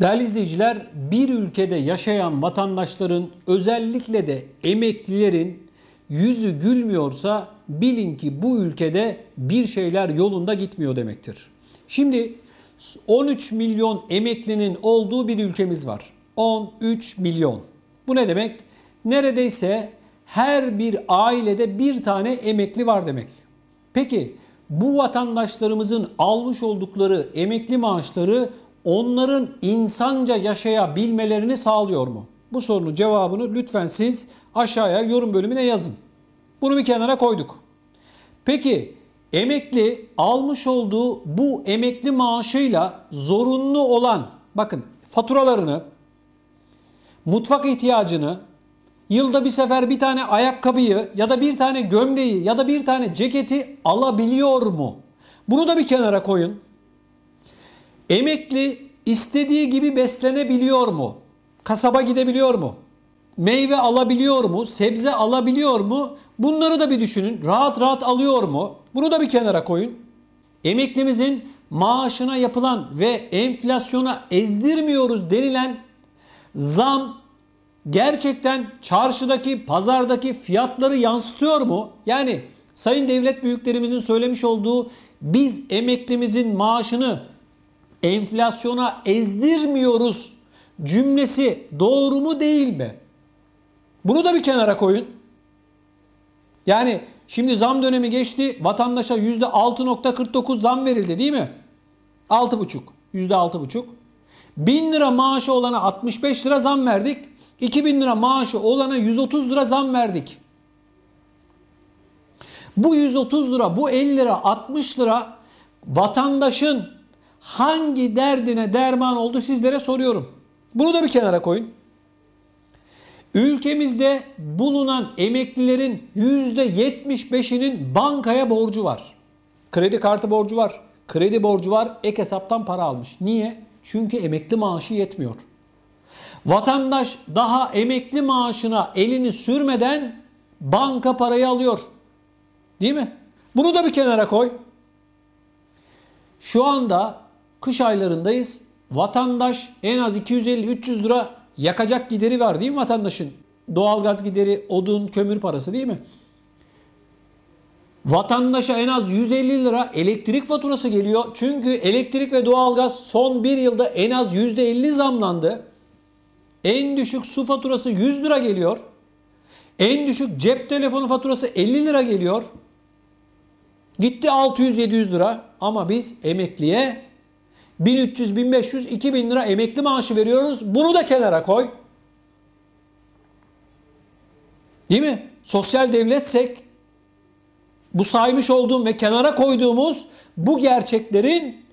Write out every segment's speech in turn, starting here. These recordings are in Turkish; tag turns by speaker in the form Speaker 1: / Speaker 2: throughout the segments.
Speaker 1: Değerli izleyiciler, bir ülkede yaşayan vatandaşların özellikle de emeklilerin yüzü gülmüyorsa bilin ki bu ülkede bir şeyler yolunda gitmiyor demektir. Şimdi 13 milyon emeklinin olduğu bir ülkemiz var. 13 milyon. Bu ne demek? Neredeyse her bir ailede bir tane emekli var demek. Peki bu vatandaşlarımızın almış oldukları emekli maaşları onların insanca yaşayabilmelerini sağlıyor mu? Bu sorunun cevabını lütfen siz aşağıya yorum bölümüne yazın. Bunu bir kenara koyduk. Peki emekli almış olduğu bu emekli maaşıyla zorunlu olan bakın faturalarını, mutfak ihtiyacını, yılda bir sefer bir tane ayakkabıyı ya da bir tane gömleği ya da bir tane ceketi alabiliyor mu? Bunu da bir kenara koyun. Emekli istediği gibi beslenebiliyor mu? Kasaba gidebiliyor mu? Meyve alabiliyor mu? Sebze alabiliyor mu? Bunları da bir düşünün. Rahat rahat alıyor mu? Bunu da bir kenara koyun. Emeklimizin maaşına yapılan ve enflasyona ezdirmiyoruz denilen zam gerçekten çarşıdaki, pazardaki fiyatları yansıtıyor mu? Yani sayın devlet büyüklerimizin söylemiş olduğu biz emeklimizin maaşını enflasyona ezdirmiyoruz cümlesi doğru mu değil mi? Bunu da bir kenara koyun. Yani şimdi zam dönemi geçti. Vatandaşa %6.49 zam verildi değil mi? 6.5. %6.5. 1000 lira maaşı olana 65 lira zam verdik. 2000 lira maaşı olana 130 lira zam verdik. Bu 130 lira, bu 50 lira, 60 lira vatandaşın hangi derdine derman oldu sizlere soruyorum. Bunu da bir kenara koyun. Ülkemizde bulunan emeklilerin %75'inin bankaya borcu var. Kredi kartı borcu var. Kredi borcu var. Ek hesaptan para almış. Niye? Çünkü emekli maaşı yetmiyor. Vatandaş daha emekli maaşına elini sürmeden banka parayı alıyor. Değil mi? Bunu da bir kenara koy. Şu anda Kış aylarındayız. Vatandaş en az 250-300 lira yakacak gideri var değil mi vatandaşın? Doğalgaz gideri, odun, kömür parası değil mi? Vatandaşa en az 150 lira elektrik faturası geliyor. Çünkü elektrik ve doğalgaz son bir yılda en az %50 zamlandı. En düşük su faturası 100 lira geliyor. En düşük cep telefonu faturası 50 lira geliyor. Gitti 600-700 lira ama biz emekliye 1300, 1500, 2000 lira emekli maaşı veriyoruz. Bunu da kenara koy. Değil mi? Sosyal devletsek bu saymış olduğum ve kenara koyduğumuz bu gerçeklerin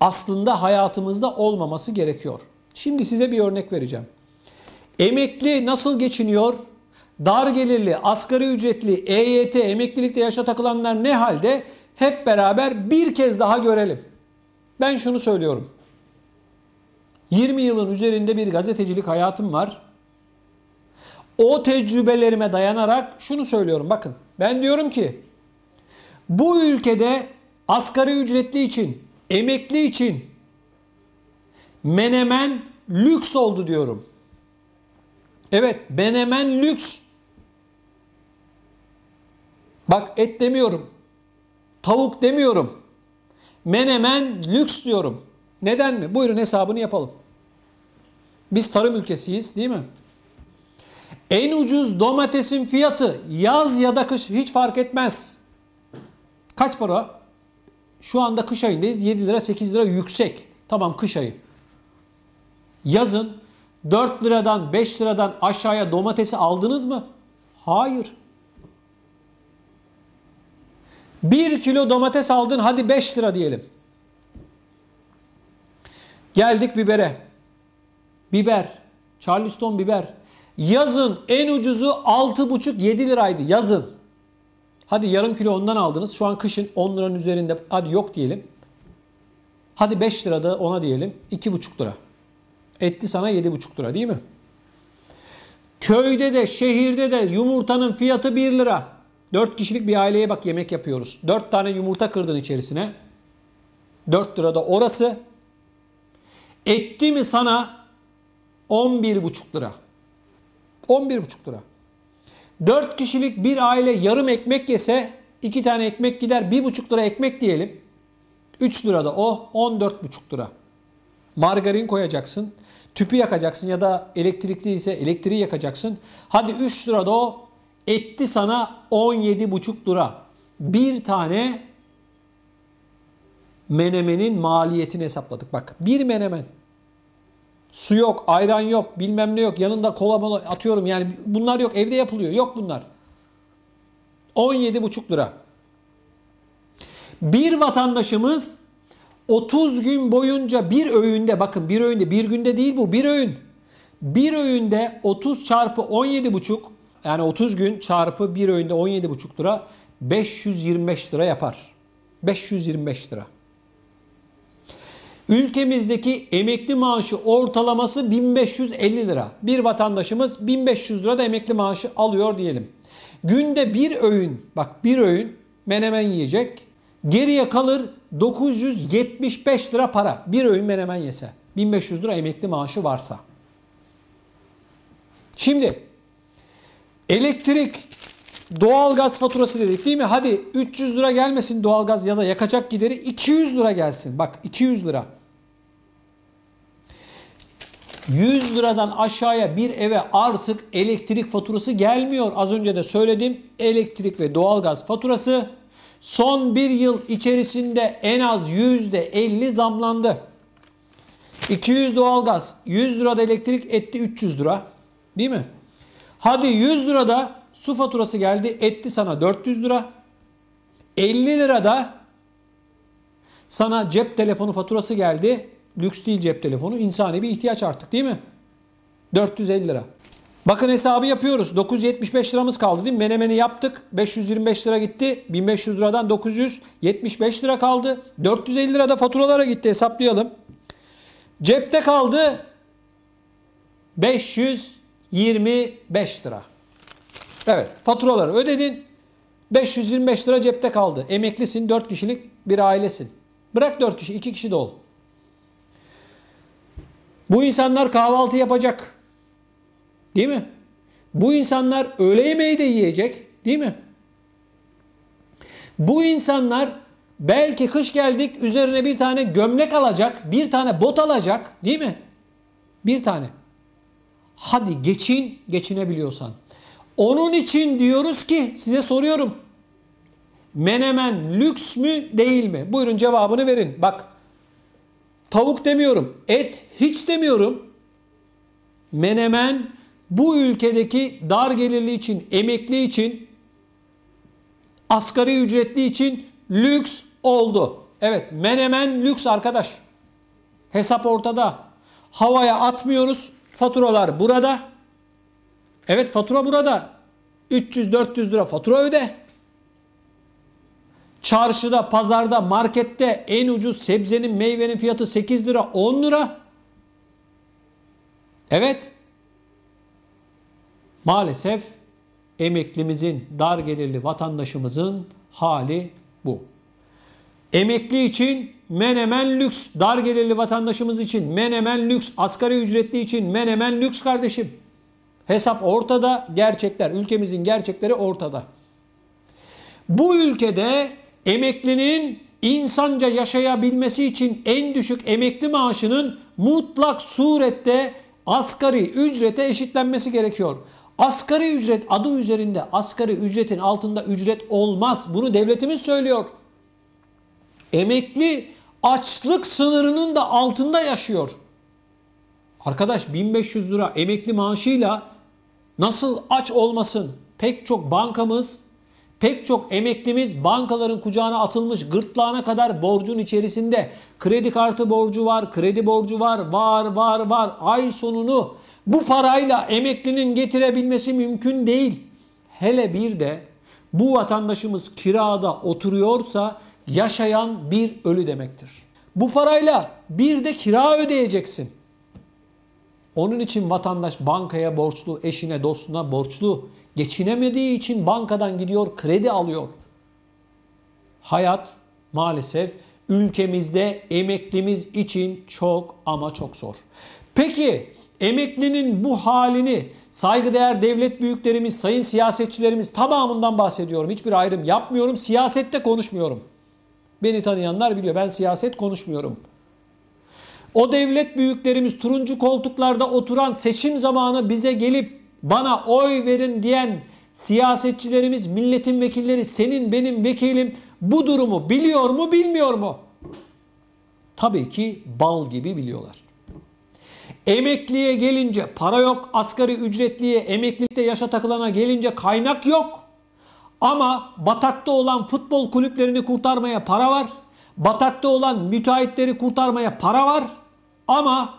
Speaker 1: aslında hayatımızda olmaması gerekiyor. Şimdi size bir örnek vereceğim. Emekli nasıl geçiniyor? Dar gelirli, asgari ücretli, EYT, emeklilikte yaşa takılanlar ne halde? Hep beraber bir kez daha görelim. Ben şunu söylüyorum. 20 yılın üzerinde bir gazetecilik hayatım var. O tecrübelerime dayanarak şunu söylüyorum bakın. Ben diyorum ki bu ülkede asgari ücretli için, emekli için menemen lüks oldu diyorum. Evet menemen lüks. Bak et demiyorum. Tavuk demiyorum menemen lüks diyorum. Neden mi? Buyurun hesabını yapalım. Biz tarım ülkesiyiz değil mi? En ucuz domatesin fiyatı yaz ya da kış hiç fark etmez. Kaç para? Şu anda kış ayındayız. 7 lira 8 lira yüksek. Tamam kış ayı. Yazın 4 liradan 5 liradan aşağıya domatesi aldınız mı? Hayır. 1 kilo domates aldın hadi 5 lira diyelim. Geldik bibere. Biber. Charleston biber. Yazın en ucuzu 6,5-7 liraydı yazın. Hadi yarım kilo ondan aldınız. Şu an kışın 10 liranın üzerinde hadi yok diyelim. Hadi 5 da ona diyelim 2,5 lira. Etti sana 7,5 lira değil mi? Köyde de şehirde de yumurtanın fiyatı 1 lira. 4 kişilik bir aileye bak yemek yapıyoruz. 4 tane yumurta kırdın içerisine. 4 lira da orası. Etti mi sana 11,5 lira. 11,5 lira. 4 kişilik bir aile yarım ekmek yese 2 tane ekmek gider 1,5 lira ekmek diyelim. 3 lira da o 14,5 lira. Margarin koyacaksın. Tüpü yakacaksın ya da elektrikli ise elektriği yakacaksın. Hadi 3 lira da o Etti sana 17,5 lira. Bir tane menemenin maliyetini hesapladık. Bak bir menemen. Su yok, ayran yok, bilmem ne yok. Yanında kola mola atıyorum yani bunlar yok. Evde yapılıyor. Yok bunlar. 17,5 lira. Bir vatandaşımız 30 gün boyunca bir öğünde bakın bir öğünde bir günde değil bu bir öğün. Bir öğünde 30 çarpı 17,5 yani 30 gün çarpı bir öğünde 17,5 lira 525 lira yapar. 525 lira. Ülkemizdeki emekli maaşı ortalaması 1550 lira. Bir vatandaşımız 1500 lira da emekli maaşı alıyor diyelim. Günde bir öğün, bak bir öğün menemen yiyecek. Geriye kalır 975 lira para. Bir öğün menemen yese. 1500 lira emekli maaşı varsa. Şimdi Elektrik, doğalgaz faturası dedik değil mi? Hadi 300 lira gelmesin doğalgaz ya da yakacak gideri 200 lira gelsin. Bak 200 lira. 100 liradan aşağıya bir eve artık elektrik faturası gelmiyor. Az önce de söyledim. Elektrik ve doğalgaz faturası son bir yıl içerisinde en az %50 zamlandı. 200 doğalgaz, 100 lirada elektrik etti 300 lira. Değil mi? Hadi 100 lira da su faturası geldi etti sana 400 lira. 50 lira da sana cep telefonu faturası geldi. Lüks değil cep telefonu insani bir ihtiyaç artık değil mi? 450 lira. Bakın hesabı yapıyoruz. 975 liramız kaldı değil mi? Menemeni yaptık. 525 lira gitti. 1500 liradan 975 lira kaldı. 450 lira da faturalara gitti hesaplayalım. Cepte kaldı 500 25 lira. Evet faturaları ödedin. 525 lira cepte kaldı. Emeklisin 4 kişilik bir ailesin. Bırak 4 kişi 2 kişi de ol. Bu insanlar kahvaltı yapacak. Değil mi? Bu insanlar öğle yemeği de yiyecek. Değil mi? Bu insanlar belki kış geldik üzerine bir tane gömlek alacak. Bir tane bot alacak. Değil mi? Bir tane. Hadi geçin, geçinebiliyorsan. Onun için diyoruz ki size soruyorum. Menemen lüks mü değil mi? Buyurun cevabını verin. Bak tavuk demiyorum, et hiç demiyorum. Menemen bu ülkedeki dar gelirli için, emekli için, asgari ücretli için lüks oldu. Evet menemen lüks arkadaş. Hesap ortada. Havaya atmıyoruz. Faturalar burada. Evet fatura burada. 300-400 lira fatura öde. Çarşıda, pazarda, markette en ucuz sebzenin, meyvenin fiyatı 8 lira, 10 lira. Evet. Maalesef emeklimizin, dar gelirli vatandaşımızın hali bu. Emekli için menemen lüks, dar gelirli vatandaşımız için menemen lüks, asgari ücretli için menemen lüks kardeşim. Hesap ortada, gerçekler, ülkemizin gerçekleri ortada. Bu ülkede emeklinin insanca yaşayabilmesi için en düşük emekli maaşının mutlak surette asgari ücrete eşitlenmesi gerekiyor. Asgari ücret adı üzerinde asgari ücretin altında ücret olmaz. Bunu devletimiz söylüyor. Emekli açlık sınırının da altında yaşıyor. Arkadaş 1500 lira emekli maaşıyla nasıl aç olmasın? Pek çok bankamız, pek çok emeklimiz bankaların kucağına atılmış gırtlağına kadar borcun içerisinde. Kredi kartı borcu var, kredi borcu var, var var var. Ay sonunu bu parayla emeklinin getirebilmesi mümkün değil. Hele bir de bu vatandaşımız kirada oturuyorsa yaşayan bir ölü demektir. Bu parayla bir de kira ödeyeceksin. Onun için vatandaş bankaya borçlu, eşine, dostuna borçlu. Geçinemediği için bankadan gidiyor, kredi alıyor. Hayat maalesef ülkemizde emeklimiz için çok ama çok zor. Peki emeklinin bu halini saygıdeğer devlet büyüklerimiz, sayın siyasetçilerimiz tamamından bahsediyorum. Hiçbir ayrım yapmıyorum. Siyasette konuşmuyorum. Beni tanıyanlar biliyor. Ben siyaset konuşmuyorum. O devlet büyüklerimiz turuncu koltuklarda oturan seçim zamanı bize gelip bana oy verin diyen siyasetçilerimiz, milletin vekilleri, senin benim vekilim bu durumu biliyor mu bilmiyor mu? Tabii ki bal gibi biliyorlar. Emekliye gelince para yok, asgari ücretliye, emeklilikte yaşa takılana gelince kaynak yok. Ama batakta olan futbol kulüplerini kurtarmaya para var. Batakta olan müteahhitleri kurtarmaya para var. Ama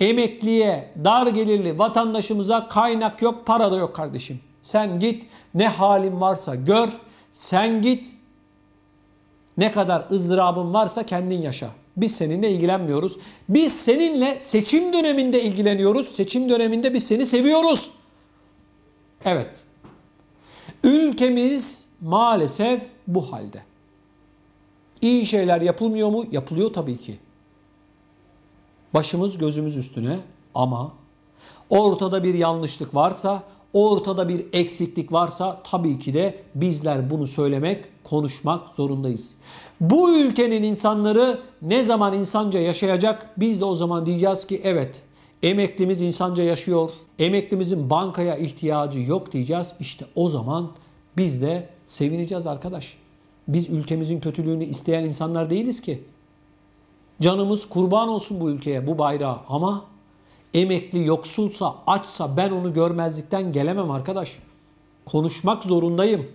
Speaker 1: emekliye, dar gelirli vatandaşımıza kaynak yok, para da yok kardeşim. Sen git ne halin varsa gör. Sen git ne kadar ızdırabın varsa kendin yaşa. Biz seninle ilgilenmiyoruz. Biz seninle seçim döneminde ilgileniyoruz. Seçim döneminde biz seni seviyoruz. Evet. Ülkemiz maalesef bu halde. İyi şeyler yapılmıyor mu? Yapılıyor tabii ki. Başımız gözümüz üstüne ama ortada bir yanlışlık varsa, ortada bir eksiklik varsa tabii ki de bizler bunu söylemek, konuşmak zorundayız. Bu ülkenin insanları ne zaman insanca yaşayacak? Biz de o zaman diyeceğiz ki evet Emeklimiz insanca yaşıyor. Emeklimizin bankaya ihtiyacı yok diyeceğiz. İşte o zaman biz de sevineceğiz arkadaş. Biz ülkemizin kötülüğünü isteyen insanlar değiliz ki. Canımız kurban olsun bu ülkeye, bu bayrağa ama emekli yoksulsa, açsa ben onu görmezlikten gelemem arkadaş. Konuşmak zorundayım.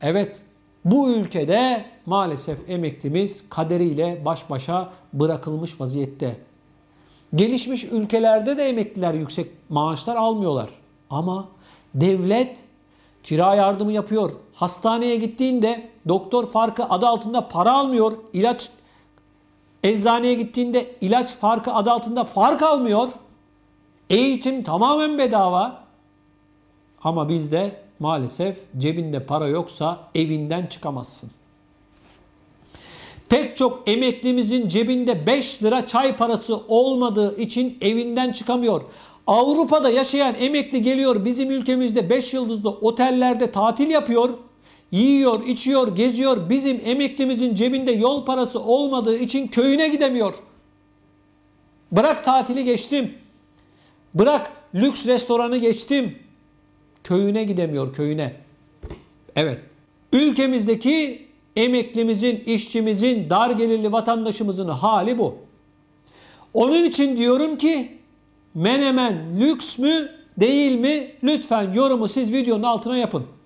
Speaker 1: Evet, bu ülkede maalesef emeklimiz kaderiyle baş başa bırakılmış vaziyette. Gelişmiş ülkelerde de emekliler yüksek maaşlar almıyorlar. Ama devlet kira yardımı yapıyor. Hastaneye gittiğinde doktor farkı adı altında para almıyor. İlaç eczaneye gittiğinde ilaç farkı adı altında fark almıyor. Eğitim tamamen bedava. Ama bizde maalesef cebinde para yoksa evinden çıkamazsın. Pek çok emeklimizin cebinde 5 lira çay parası olmadığı için evinden çıkamıyor. Avrupa'da yaşayan emekli geliyor bizim ülkemizde 5 yıldızlı otellerde tatil yapıyor. Yiyor, içiyor, geziyor. Bizim emeklimizin cebinde yol parası olmadığı için köyüne gidemiyor. Bırak tatili geçtim. Bırak lüks restoranı geçtim. Köyüne gidemiyor köyüne. Evet. Ülkemizdeki emeklimizin, işçimizin, dar gelirli vatandaşımızın hali bu. Onun için diyorum ki menemen lüks mü değil mi? Lütfen yorumu siz videonun altına yapın.